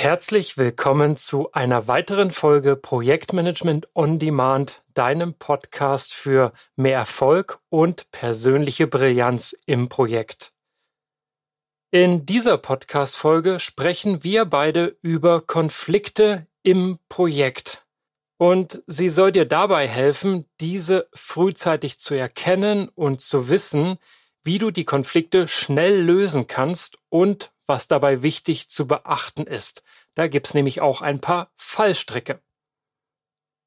Herzlich willkommen zu einer weiteren Folge Projektmanagement on Demand, deinem Podcast für mehr Erfolg und persönliche Brillanz im Projekt. In dieser Podcast-Folge sprechen wir beide über Konflikte im Projekt. Und sie soll dir dabei helfen, diese frühzeitig zu erkennen und zu wissen, wie du die Konflikte schnell lösen kannst und was dabei wichtig zu beachten ist. Da gibt's nämlich auch ein paar Fallstricke.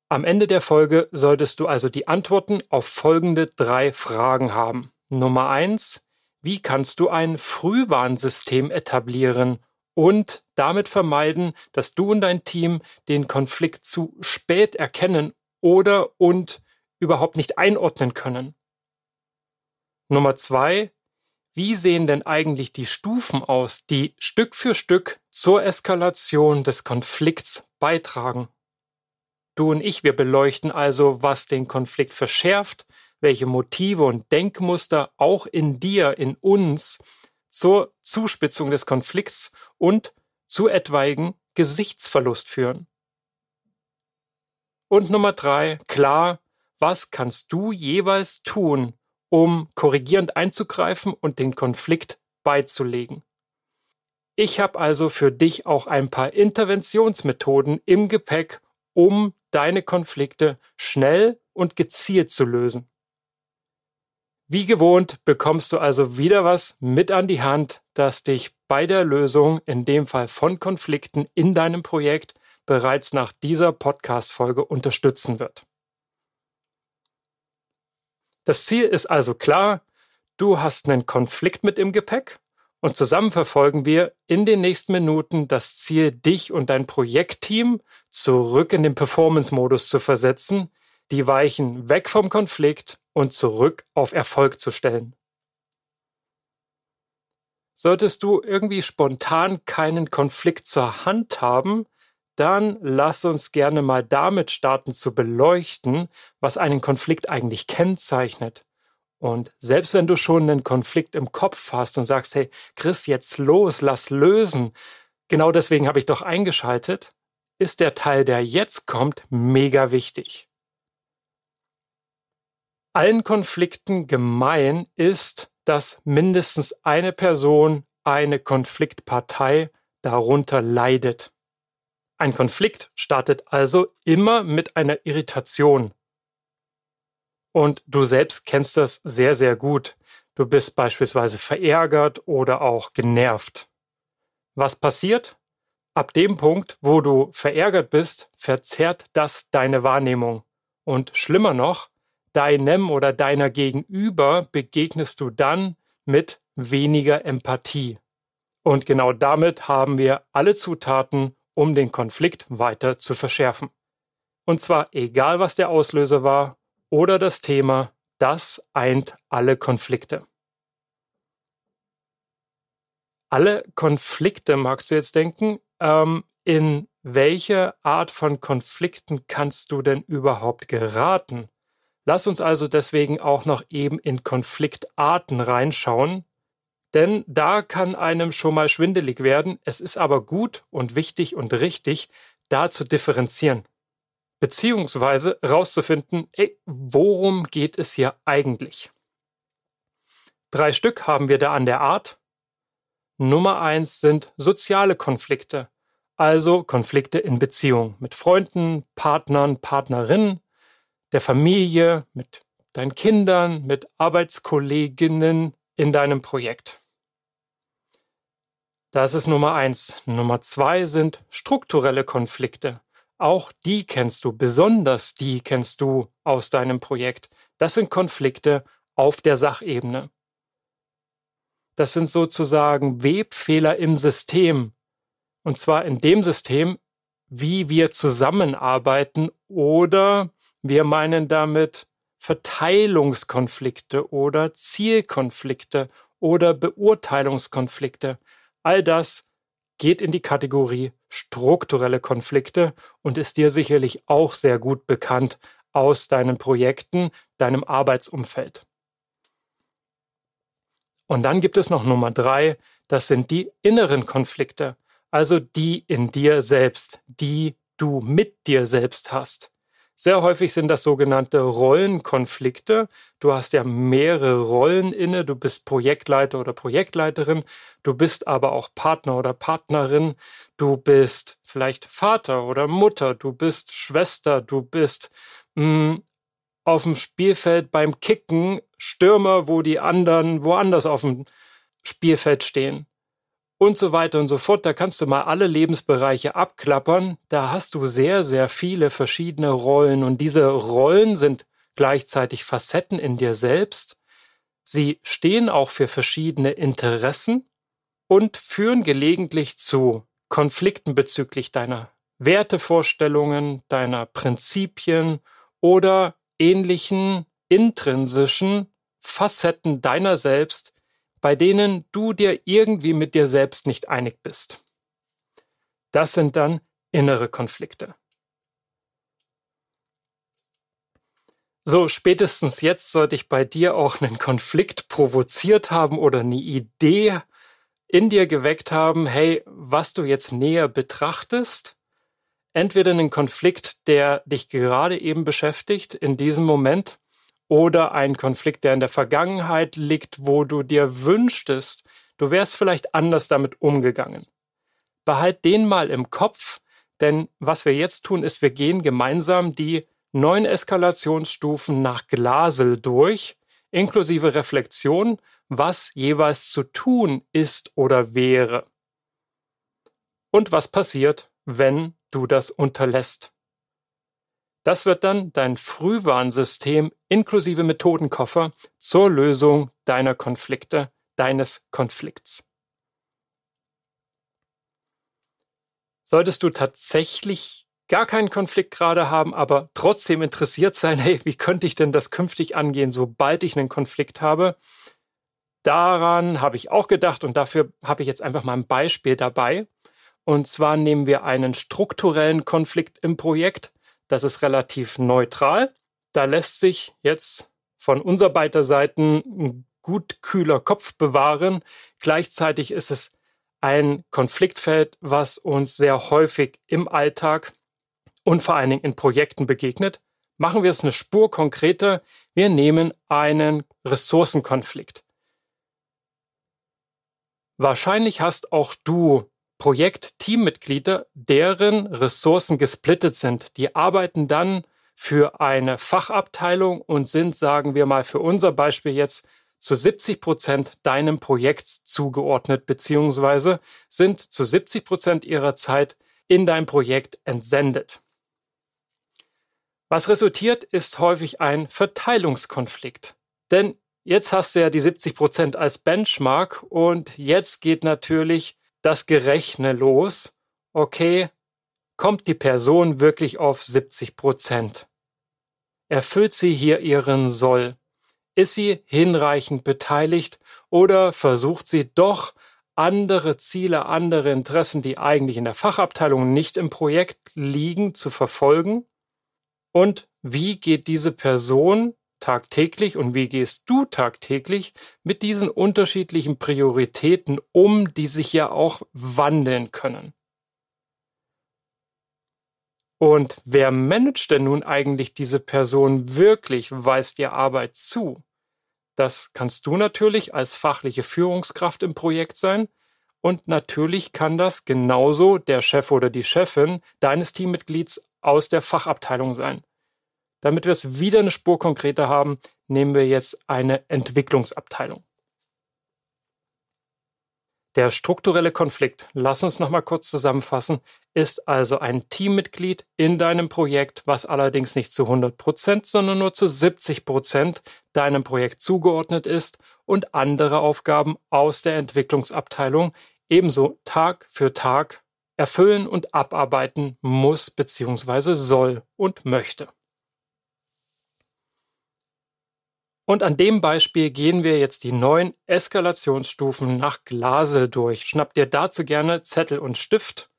Am Ende der Folge solltest du also die Antworten auf folgende drei Fragen haben. Nummer eins: Wie kannst du ein Frühwarnsystem etablieren und damit vermeiden, dass du und dein Team den Konflikt zu spät erkennen oder und überhaupt nicht einordnen können? Nummer zwei: wie sehen denn eigentlich die Stufen aus, die Stück für Stück zur Eskalation des Konflikts beitragen? Du und ich, wir beleuchten also, was den Konflikt verschärft, welche Motive und Denkmuster auch in dir, in uns, zur Zuspitzung des Konflikts und zu etwaigen Gesichtsverlust führen. Und Nummer drei, klar, was kannst du jeweils tun, um korrigierend einzugreifen und den Konflikt beizulegen. Ich habe also für dich auch ein paar Interventionsmethoden im Gepäck, um deine Konflikte schnell und gezielt zu lösen. Wie gewohnt bekommst du also wieder was mit an die Hand, das dich bei der Lösung, in dem Fall von Konflikten in deinem Projekt, bereits nach dieser Podcast-Folge unterstützen wird. Das Ziel ist also klar, du hast einen Konflikt mit im Gepäck und zusammen verfolgen wir in den nächsten Minuten das Ziel, dich und dein Projektteam zurück in den Performance-Modus zu versetzen, die Weichen weg vom Konflikt und zurück auf Erfolg zu stellen. Solltest du irgendwie spontan keinen Konflikt zur Hand haben, dann lass uns gerne mal damit starten zu beleuchten, was einen Konflikt eigentlich kennzeichnet. Und selbst wenn du schon einen Konflikt im Kopf hast und sagst, hey, Chris, jetzt los, lass lösen, genau deswegen habe ich doch eingeschaltet, ist der Teil, der jetzt kommt, mega wichtig. Allen Konflikten gemein ist, dass mindestens eine Person, eine Konfliktpartei darunter leidet. Ein Konflikt startet also immer mit einer Irritation. Und du selbst kennst das sehr, sehr gut. Du bist beispielsweise verärgert oder auch genervt. Was passiert? Ab dem Punkt, wo du verärgert bist, verzerrt das deine Wahrnehmung. Und schlimmer noch, deinem oder deiner Gegenüber begegnest du dann mit weniger Empathie. Und genau damit haben wir alle Zutaten, um den Konflikt weiter zu verschärfen. Und zwar egal, was der Auslöser war oder das Thema, das eint alle Konflikte. Alle Konflikte, magst du jetzt denken, ähm, in welche Art von Konflikten kannst du denn überhaupt geraten? Lass uns also deswegen auch noch eben in Konfliktarten reinschauen, denn da kann einem schon mal schwindelig werden. Es ist aber gut und wichtig und richtig, da zu differenzieren, beziehungsweise rauszufinden, ey, worum geht es hier eigentlich? Drei Stück haben wir da an der Art. Nummer eins sind soziale Konflikte, also Konflikte in Beziehung mit Freunden, Partnern, Partnerinnen, der Familie, mit deinen Kindern, mit Arbeitskolleginnen in deinem Projekt. Das ist Nummer eins. Nummer zwei sind strukturelle Konflikte. Auch die kennst du, besonders die kennst du aus deinem Projekt. Das sind Konflikte auf der Sachebene. Das sind sozusagen Webfehler im System. Und zwar in dem System, wie wir zusammenarbeiten oder wir meinen damit Verteilungskonflikte oder Zielkonflikte oder Beurteilungskonflikte. All das geht in die Kategorie strukturelle Konflikte und ist dir sicherlich auch sehr gut bekannt aus deinen Projekten, deinem Arbeitsumfeld. Und dann gibt es noch Nummer drei, das sind die inneren Konflikte, also die in dir selbst, die du mit dir selbst hast. Sehr häufig sind das sogenannte Rollenkonflikte. Du hast ja mehrere Rollen inne. Du bist Projektleiter oder Projektleiterin. Du bist aber auch Partner oder Partnerin. Du bist vielleicht Vater oder Mutter. Du bist Schwester. Du bist mh, hm, auf dem Spielfeld beim Kicken Stürmer, wo die anderen woanders auf dem Spielfeld stehen und so weiter und so fort. Da kannst du mal alle Lebensbereiche abklappern. Da hast du sehr, sehr viele verschiedene Rollen und diese Rollen sind gleichzeitig Facetten in dir selbst. Sie stehen auch für verschiedene Interessen und führen gelegentlich zu Konflikten bezüglich deiner Wertevorstellungen, deiner Prinzipien oder ähnlichen intrinsischen Facetten deiner selbst, bei denen du dir irgendwie mit dir selbst nicht einig bist. Das sind dann innere Konflikte. So, spätestens jetzt sollte ich bei dir auch einen Konflikt provoziert haben oder eine Idee in dir geweckt haben, hey, was du jetzt näher betrachtest, entweder einen Konflikt, der dich gerade eben beschäftigt, in diesem Moment, oder ein Konflikt, der in der Vergangenheit liegt, wo du dir wünschtest, du wärst vielleicht anders damit umgegangen. Behalt den mal im Kopf, denn was wir jetzt tun, ist, wir gehen gemeinsam die neun Eskalationsstufen nach Glasel durch, inklusive Reflexion, was jeweils zu tun ist oder wäre. Und was passiert, wenn du das unterlässt. Das wird dann dein Frühwarnsystem inklusive Methodenkoffer zur Lösung deiner Konflikte, deines Konflikts. Solltest du tatsächlich gar keinen Konflikt gerade haben, aber trotzdem interessiert sein, hey, wie könnte ich denn das künftig angehen, sobald ich einen Konflikt habe? Daran habe ich auch gedacht und dafür habe ich jetzt einfach mal ein Beispiel dabei. Und zwar nehmen wir einen strukturellen Konflikt im Projekt, das ist relativ neutral. Da lässt sich jetzt von unser beider Seiten ein gut kühler Kopf bewahren. Gleichzeitig ist es ein Konfliktfeld, was uns sehr häufig im Alltag und vor allen Dingen in Projekten begegnet. Machen wir es eine Spur konkreter. Wir nehmen einen Ressourcenkonflikt. Wahrscheinlich hast auch du Projektteammitglieder, deren Ressourcen gesplittet sind. Die arbeiten dann für eine Fachabteilung und sind, sagen wir mal, für unser Beispiel jetzt zu 70 Prozent deinem Projekt zugeordnet, beziehungsweise sind zu 70 Prozent ihrer Zeit in dein Projekt entsendet. Was resultiert, ist häufig ein Verteilungskonflikt. Denn jetzt hast du ja die 70 Prozent als Benchmark und jetzt geht natürlich das Gerechne los, okay, kommt die Person wirklich auf 70 Prozent? Erfüllt sie hier ihren Soll? Ist sie hinreichend beteiligt oder versucht sie doch andere Ziele, andere Interessen, die eigentlich in der Fachabteilung nicht im Projekt liegen, zu verfolgen? Und wie geht diese Person tagtäglich und wie gehst du tagtäglich mit diesen unterschiedlichen Prioritäten um, die sich ja auch wandeln können? Und wer managt denn nun eigentlich diese Person wirklich, weist ihr Arbeit zu? Das kannst du natürlich als fachliche Führungskraft im Projekt sein. Und natürlich kann das genauso der Chef oder die Chefin deines Teammitglieds aus der Fachabteilung sein. Damit wir es wieder eine Spur konkreter haben, nehmen wir jetzt eine Entwicklungsabteilung. Der strukturelle Konflikt, lass uns nochmal kurz zusammenfassen, ist also ein Teammitglied in deinem Projekt, was allerdings nicht zu 100%, Prozent, sondern nur zu 70% Prozent deinem Projekt zugeordnet ist und andere Aufgaben aus der Entwicklungsabteilung ebenso Tag für Tag erfüllen und abarbeiten muss bzw. soll und möchte. Und an dem Beispiel gehen wir jetzt die neun Eskalationsstufen nach Glasel durch. Schnapp dir dazu gerne Zettel und Stift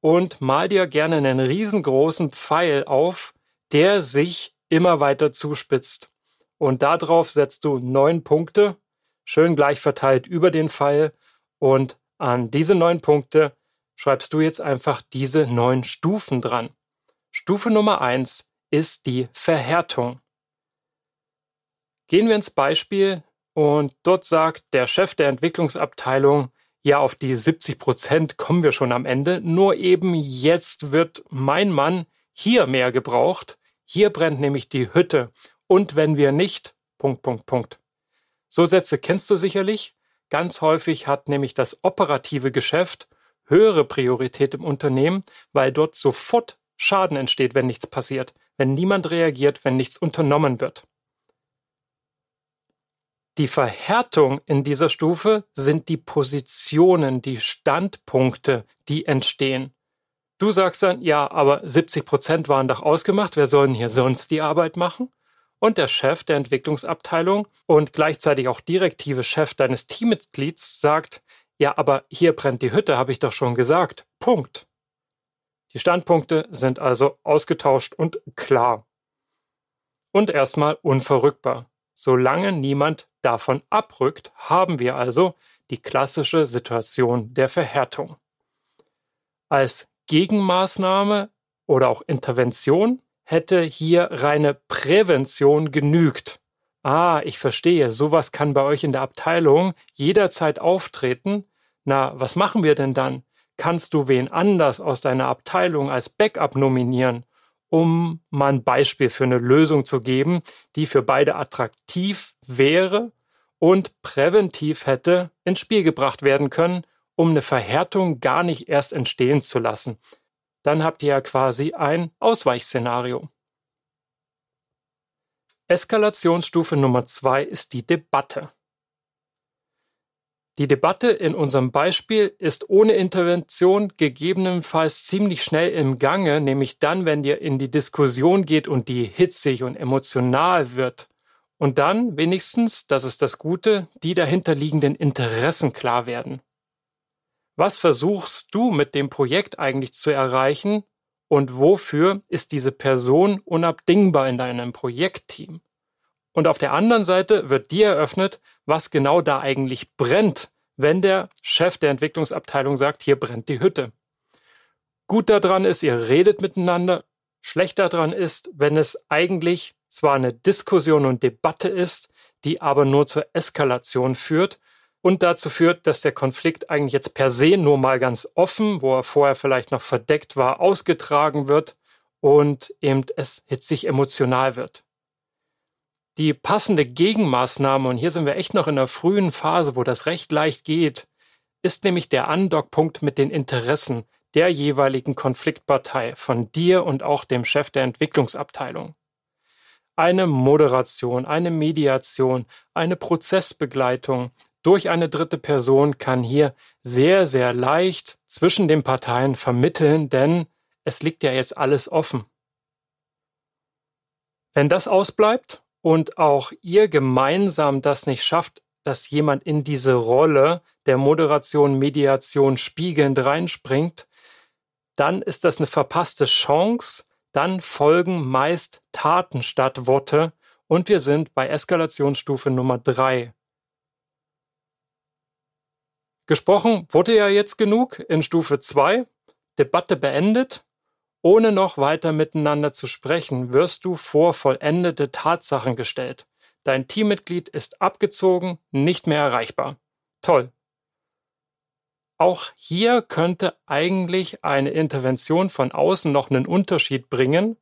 und mal dir gerne einen riesengroßen Pfeil auf, der sich immer weiter zuspitzt. Und darauf setzt du neun Punkte, schön gleich verteilt über den Pfeil. Und an diese neun Punkte schreibst du jetzt einfach diese neun Stufen dran. Stufe Nummer eins ist die Verhärtung. Gehen wir ins Beispiel und dort sagt der Chef der Entwicklungsabteilung, ja, auf die 70 Prozent kommen wir schon am Ende, nur eben jetzt wird mein Mann hier mehr gebraucht, hier brennt nämlich die Hütte und wenn wir nicht, Punkt, Punkt, Punkt. So Sätze kennst du sicherlich. Ganz häufig hat nämlich das operative Geschäft höhere Priorität im Unternehmen, weil dort sofort Schaden entsteht, wenn nichts passiert, wenn niemand reagiert, wenn nichts unternommen wird. Die Verhärtung in dieser Stufe sind die Positionen, die Standpunkte, die entstehen. Du sagst dann, ja, aber 70 Prozent waren doch ausgemacht, wer soll denn hier sonst die Arbeit machen? Und der Chef der Entwicklungsabteilung und gleichzeitig auch direktive Chef deines Teammitglieds sagt, ja, aber hier brennt die Hütte, habe ich doch schon gesagt. Punkt. Die Standpunkte sind also ausgetauscht und klar. Und erstmal unverrückbar, solange niemand davon abrückt, haben wir also die klassische Situation der Verhärtung. Als Gegenmaßnahme oder auch Intervention hätte hier reine Prävention genügt. Ah, ich verstehe, sowas kann bei euch in der Abteilung jederzeit auftreten. Na, was machen wir denn dann? Kannst du wen anders aus deiner Abteilung als Backup nominieren? um mal ein Beispiel für eine Lösung zu geben, die für beide attraktiv wäre und präventiv hätte ins Spiel gebracht werden können, um eine Verhärtung gar nicht erst entstehen zu lassen. Dann habt ihr ja quasi ein Ausweichszenario. Eskalationsstufe Nummer zwei ist die Debatte. Die Debatte in unserem Beispiel ist ohne Intervention gegebenenfalls ziemlich schnell im Gange, nämlich dann, wenn ihr in die Diskussion geht und die hitzig und emotional wird. Und dann wenigstens, das ist das Gute, die dahinterliegenden Interessen klar werden. Was versuchst du mit dem Projekt eigentlich zu erreichen und wofür ist diese Person unabdingbar in deinem Projektteam? Und auf der anderen Seite wird dir eröffnet, was genau da eigentlich brennt, wenn der Chef der Entwicklungsabteilung sagt, hier brennt die Hütte. Gut daran ist, ihr redet miteinander. Schlecht daran ist, wenn es eigentlich zwar eine Diskussion und Debatte ist, die aber nur zur Eskalation führt und dazu führt, dass der Konflikt eigentlich jetzt per se nur mal ganz offen, wo er vorher vielleicht noch verdeckt war, ausgetragen wird und eben es hitzig emotional wird die passende Gegenmaßnahme, und hier sind wir echt noch in der frühen Phase, wo das recht leicht geht, ist nämlich der Andockpunkt mit den Interessen der jeweiligen Konfliktpartei von dir und auch dem Chef der Entwicklungsabteilung. Eine Moderation, eine Mediation, eine Prozessbegleitung durch eine dritte Person kann hier sehr, sehr leicht zwischen den Parteien vermitteln, denn es liegt ja jetzt alles offen. Wenn das ausbleibt, und auch ihr gemeinsam das nicht schafft, dass jemand in diese Rolle der Moderation, Mediation spiegelnd reinspringt, dann ist das eine verpasste Chance, dann folgen meist Taten statt Worte und wir sind bei Eskalationsstufe Nummer drei. Gesprochen wurde ja jetzt genug in Stufe zwei, Debatte beendet ohne noch weiter miteinander zu sprechen, wirst du vor vollendete Tatsachen gestellt. Dein Teammitglied ist abgezogen, nicht mehr erreichbar. Toll. Auch hier könnte eigentlich eine Intervention von außen noch einen Unterschied bringen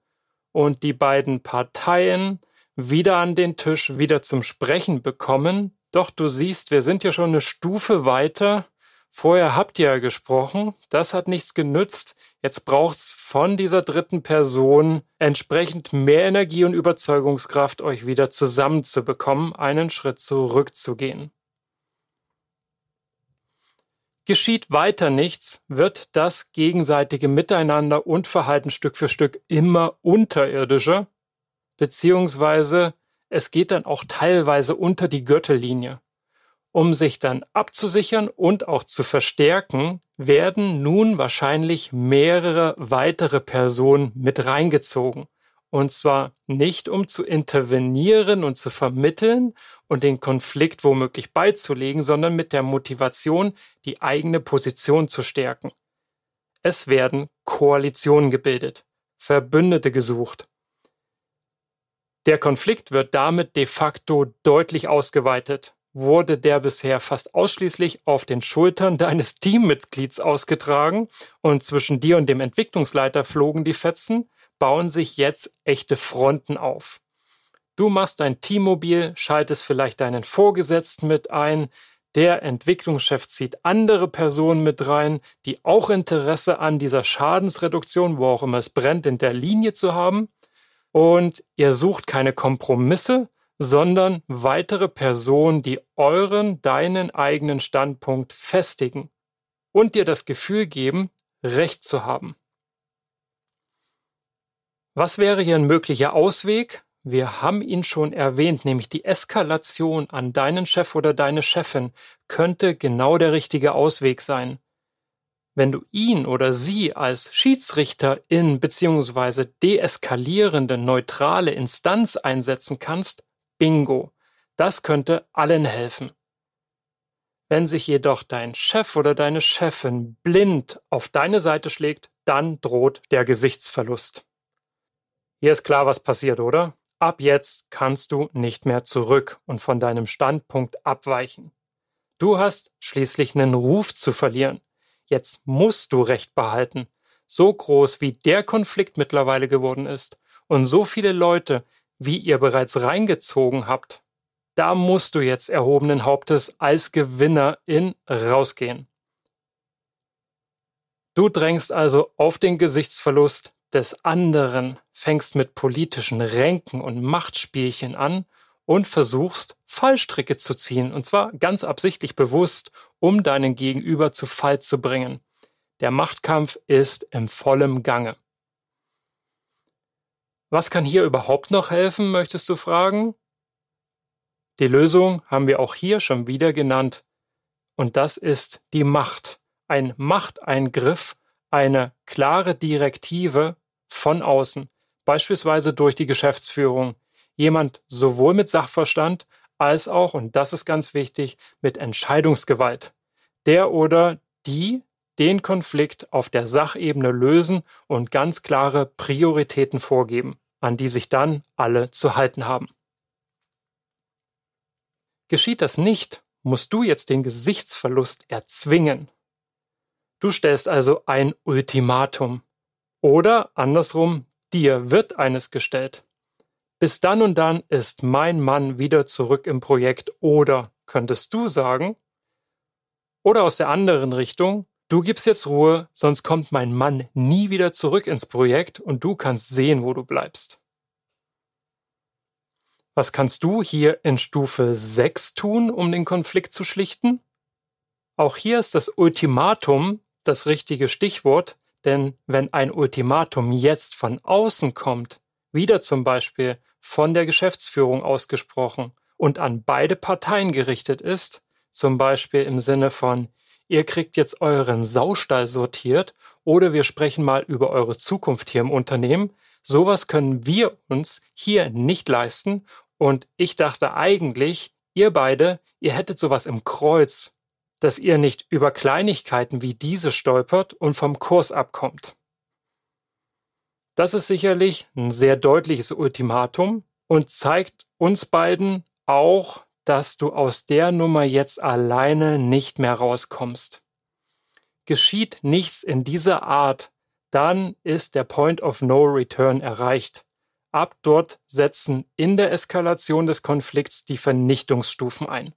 und die beiden Parteien wieder an den Tisch, wieder zum Sprechen bekommen. Doch du siehst, wir sind ja schon eine Stufe weiter. Vorher habt ihr ja gesprochen, das hat nichts genützt. Jetzt braucht es von dieser dritten Person entsprechend mehr Energie und Überzeugungskraft, euch wieder zusammenzubekommen, einen Schritt zurückzugehen. Geschieht weiter nichts, wird das gegenseitige Miteinander und Verhalten Stück für Stück immer unterirdischer, beziehungsweise es geht dann auch teilweise unter die Gürtellinie um sich dann abzusichern und auch zu verstärken, werden nun wahrscheinlich mehrere weitere Personen mit reingezogen. Und zwar nicht, um zu intervenieren und zu vermitteln und den Konflikt womöglich beizulegen, sondern mit der Motivation, die eigene Position zu stärken. Es werden Koalitionen gebildet, Verbündete gesucht. Der Konflikt wird damit de facto deutlich ausgeweitet wurde der bisher fast ausschließlich auf den Schultern deines Teammitglieds ausgetragen und zwischen dir und dem Entwicklungsleiter flogen die Fetzen, bauen sich jetzt echte Fronten auf. Du machst dein Teammobil, schaltest vielleicht deinen Vorgesetzten mit ein, der Entwicklungschef zieht andere Personen mit rein, die auch Interesse an dieser Schadensreduktion, wo auch immer es brennt, in der Linie zu haben. Und ihr sucht keine Kompromisse, sondern weitere Personen, die euren, deinen eigenen Standpunkt festigen und dir das Gefühl geben, Recht zu haben. Was wäre hier ein möglicher Ausweg? Wir haben ihn schon erwähnt, nämlich die Eskalation an deinen Chef oder deine Chefin könnte genau der richtige Ausweg sein. Wenn du ihn oder sie als Schiedsrichter in bzw. deeskalierende, neutrale Instanz einsetzen kannst, Bingo. Das könnte allen helfen. Wenn sich jedoch dein Chef oder deine Chefin blind auf deine Seite schlägt, dann droht der Gesichtsverlust. Hier ist klar, was passiert, oder? Ab jetzt kannst du nicht mehr zurück und von deinem Standpunkt abweichen. Du hast schließlich einen Ruf zu verlieren. Jetzt musst du Recht behalten. So groß wie der Konflikt mittlerweile geworden ist und so viele Leute wie ihr bereits reingezogen habt, da musst du jetzt erhobenen Hauptes als Gewinner in rausgehen. Du drängst also auf den Gesichtsverlust des anderen, fängst mit politischen Ränken und Machtspielchen an und versuchst Fallstricke zu ziehen, und zwar ganz absichtlich bewusst, um deinen Gegenüber zu Fall zu bringen. Der Machtkampf ist im vollem Gange. Was kann hier überhaupt noch helfen, möchtest du fragen? Die Lösung haben wir auch hier schon wieder genannt. Und das ist die Macht. Ein Machteingriff, eine klare Direktive von außen, beispielsweise durch die Geschäftsführung. Jemand sowohl mit Sachverstand als auch, und das ist ganz wichtig, mit Entscheidungsgewalt. Der oder die den Konflikt auf der Sachebene lösen und ganz klare Prioritäten vorgeben an die sich dann alle zu halten haben. Geschieht das nicht, musst du jetzt den Gesichtsverlust erzwingen. Du stellst also ein Ultimatum. Oder andersrum, dir wird eines gestellt. Bis dann und dann ist mein Mann wieder zurück im Projekt. Oder könntest du sagen, oder aus der anderen Richtung, Du gibst jetzt Ruhe, sonst kommt mein Mann nie wieder zurück ins Projekt und du kannst sehen, wo du bleibst. Was kannst du hier in Stufe 6 tun, um den Konflikt zu schlichten? Auch hier ist das Ultimatum das richtige Stichwort, denn wenn ein Ultimatum jetzt von außen kommt, wieder zum Beispiel von der Geschäftsführung ausgesprochen und an beide Parteien gerichtet ist, zum Beispiel im Sinne von ihr kriegt jetzt euren Saustall sortiert oder wir sprechen mal über eure Zukunft hier im Unternehmen. Sowas können wir uns hier nicht leisten. Und ich dachte eigentlich, ihr beide, ihr hättet sowas im Kreuz, dass ihr nicht über Kleinigkeiten wie diese stolpert und vom Kurs abkommt. Das ist sicherlich ein sehr deutliches Ultimatum und zeigt uns beiden auch, dass du aus der Nummer jetzt alleine nicht mehr rauskommst. Geschieht nichts in dieser Art, dann ist der Point of No Return erreicht. Ab dort setzen in der Eskalation des Konflikts die Vernichtungsstufen ein.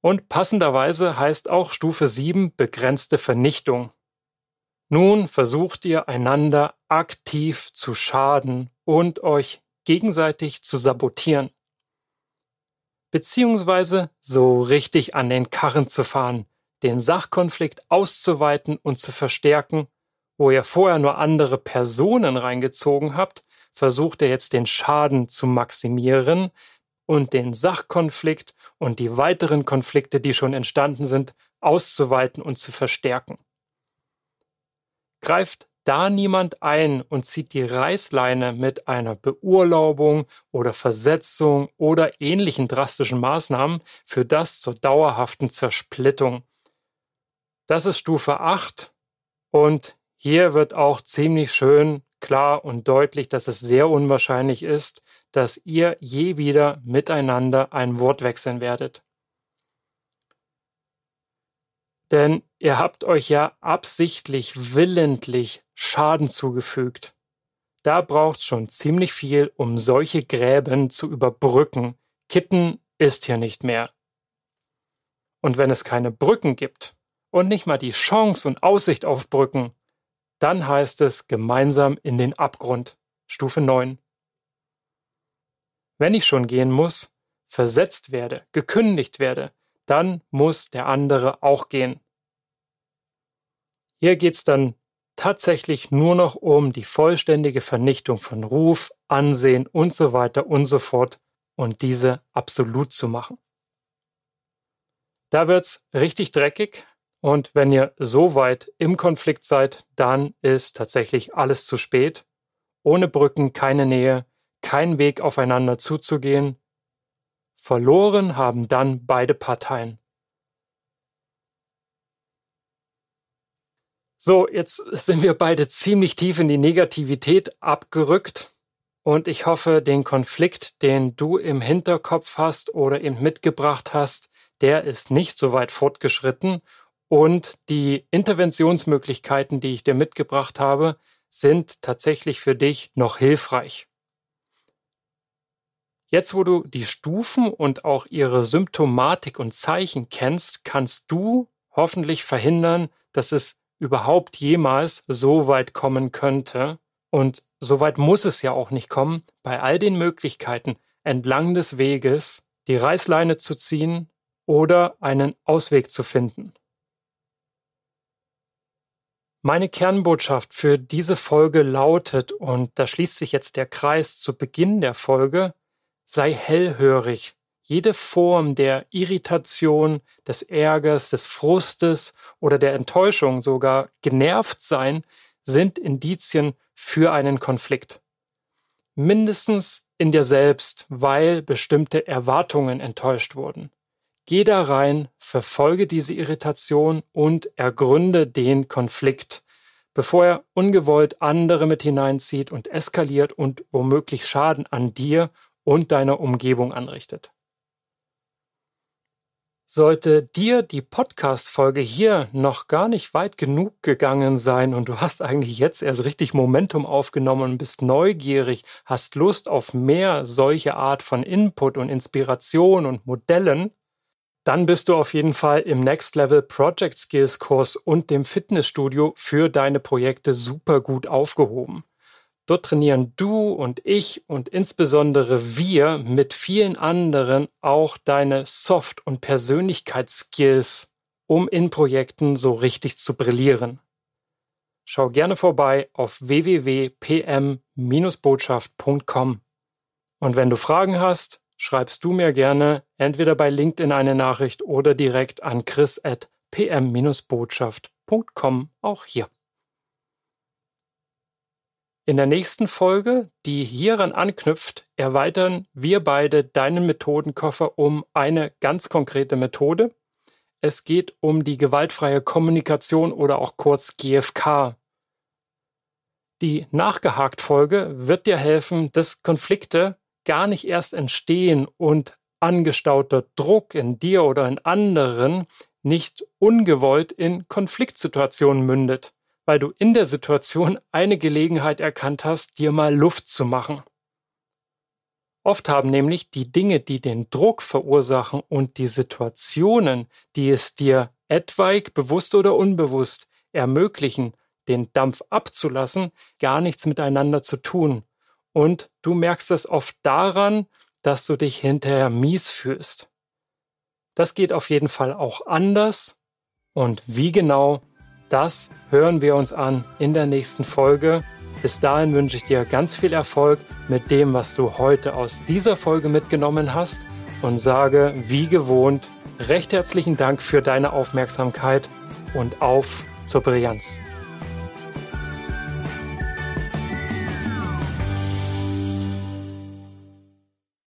Und passenderweise heißt auch Stufe 7 begrenzte Vernichtung. Nun versucht ihr einander aktiv zu schaden und euch gegenseitig zu sabotieren beziehungsweise so richtig an den Karren zu fahren, den Sachkonflikt auszuweiten und zu verstärken, wo ihr vorher nur andere Personen reingezogen habt, versucht ihr jetzt den Schaden zu maximieren und den Sachkonflikt und die weiteren Konflikte, die schon entstanden sind, auszuweiten und zu verstärken. Greift da niemand ein und zieht die Reißleine mit einer Beurlaubung oder Versetzung oder ähnlichen drastischen Maßnahmen für das zur dauerhaften Zersplittung. Das ist Stufe 8 und hier wird auch ziemlich schön klar und deutlich, dass es sehr unwahrscheinlich ist, dass ihr je wieder miteinander ein Wort wechseln werdet. Denn ihr habt euch ja absichtlich, willentlich Schaden zugefügt. Da braucht's schon ziemlich viel, um solche Gräben zu überbrücken. Kitten ist hier nicht mehr. Und wenn es keine Brücken gibt und nicht mal die Chance und Aussicht auf Brücken, dann heißt es gemeinsam in den Abgrund. Stufe 9. Wenn ich schon gehen muss, versetzt werde, gekündigt werde, dann muss der andere auch gehen. Hier geht's dann tatsächlich nur noch um die vollständige Vernichtung von Ruf, Ansehen und so weiter und so fort und diese absolut zu machen. Da wird's richtig dreckig und wenn ihr so weit im Konflikt seid, dann ist tatsächlich alles zu spät. Ohne Brücken keine Nähe, kein Weg aufeinander zuzugehen. Verloren haben dann beide Parteien. So, jetzt sind wir beide ziemlich tief in die Negativität abgerückt. Und ich hoffe, den Konflikt, den du im Hinterkopf hast oder eben mitgebracht hast, der ist nicht so weit fortgeschritten. Und die Interventionsmöglichkeiten, die ich dir mitgebracht habe, sind tatsächlich für dich noch hilfreich. Jetzt, wo du die Stufen und auch ihre Symptomatik und Zeichen kennst, kannst du hoffentlich verhindern, dass es überhaupt jemals so weit kommen könnte. Und so weit muss es ja auch nicht kommen, bei all den Möglichkeiten entlang des Weges die Reißleine zu ziehen oder einen Ausweg zu finden. Meine Kernbotschaft für diese Folge lautet, und da schließt sich jetzt der Kreis zu Beginn der Folge, sei hellhörig jede Form der Irritation, des Ärgers, des Frustes oder der Enttäuschung sogar genervt sein, sind Indizien für einen Konflikt. Mindestens in dir selbst, weil bestimmte Erwartungen enttäuscht wurden. Geh da rein, verfolge diese Irritation und ergründe den Konflikt, bevor er ungewollt andere mit hineinzieht und eskaliert und womöglich Schaden an dir und deiner Umgebung anrichtet. Sollte dir die Podcast-Folge hier noch gar nicht weit genug gegangen sein und du hast eigentlich jetzt erst richtig Momentum aufgenommen und bist neugierig, hast Lust auf mehr solche Art von Input und Inspiration und Modellen, dann bist du auf jeden Fall im Next Level Project Skills Kurs und dem Fitnessstudio für deine Projekte super gut aufgehoben. Dort trainieren du und ich und insbesondere wir mit vielen anderen auch deine Soft- und Persönlichkeitsskills, um in Projekten so richtig zu brillieren. Schau gerne vorbei auf www.pm-botschaft.com. Und wenn du Fragen hast, schreibst du mir gerne entweder bei LinkedIn eine Nachricht oder direkt an chris.pm-botschaft.com auch hier. In der nächsten Folge, die hieran anknüpft, erweitern wir beide deinen Methodenkoffer um eine ganz konkrete Methode. Es geht um die gewaltfreie Kommunikation oder auch kurz GFK. Die Nachgehakt-Folge wird dir helfen, dass Konflikte gar nicht erst entstehen und angestauter Druck in dir oder in anderen nicht ungewollt in Konfliktsituationen mündet weil du in der Situation eine Gelegenheit erkannt hast, dir mal Luft zu machen. Oft haben nämlich die Dinge, die den Druck verursachen und die Situationen, die es dir etwaig bewusst oder unbewusst ermöglichen, den Dampf abzulassen, gar nichts miteinander zu tun. Und du merkst es oft daran, dass du dich hinterher mies fühlst. Das geht auf jeden Fall auch anders. Und wie genau, das hören wir uns an in der nächsten Folge. Bis dahin wünsche ich dir ganz viel Erfolg mit dem, was du heute aus dieser Folge mitgenommen hast und sage wie gewohnt recht herzlichen Dank für deine Aufmerksamkeit und auf zur Brillanz.